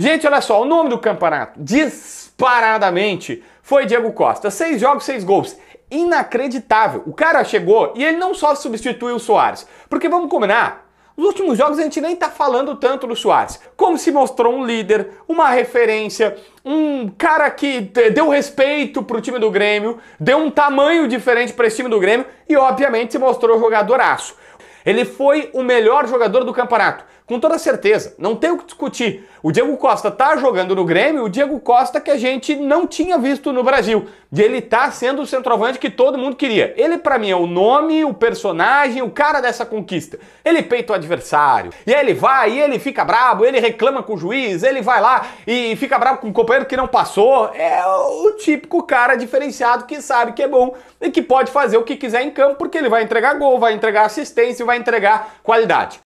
Gente, olha só, o nome do campeonato, disparadamente, foi Diego Costa. Seis jogos, seis gols. Inacreditável. O cara chegou e ele não só substituiu o Soares. Porque vamos combinar, nos últimos jogos a gente nem tá falando tanto do Soares. Como se mostrou um líder, uma referência, um cara que deu respeito pro time do Grêmio, deu um tamanho diferente para esse time do Grêmio e obviamente se mostrou jogadoraço. Ele foi o melhor jogador do campeonato, com toda certeza, não tem o que discutir. O Diego Costa tá jogando no Grêmio, o Diego Costa que a gente não tinha visto no Brasil. E ele tá sendo o centroavante que todo mundo queria. Ele para mim é o nome, o personagem, o cara dessa conquista. Ele peita o adversário. E aí ele vai, e ele fica brabo, ele reclama com o juiz, ele vai lá e fica bravo com o companheiro que não passou. É o típico cara diferenciado que sabe que é bom e que pode fazer o que quiser em campo, porque ele vai entregar gol, vai entregar assistência, vai entregar qualidade.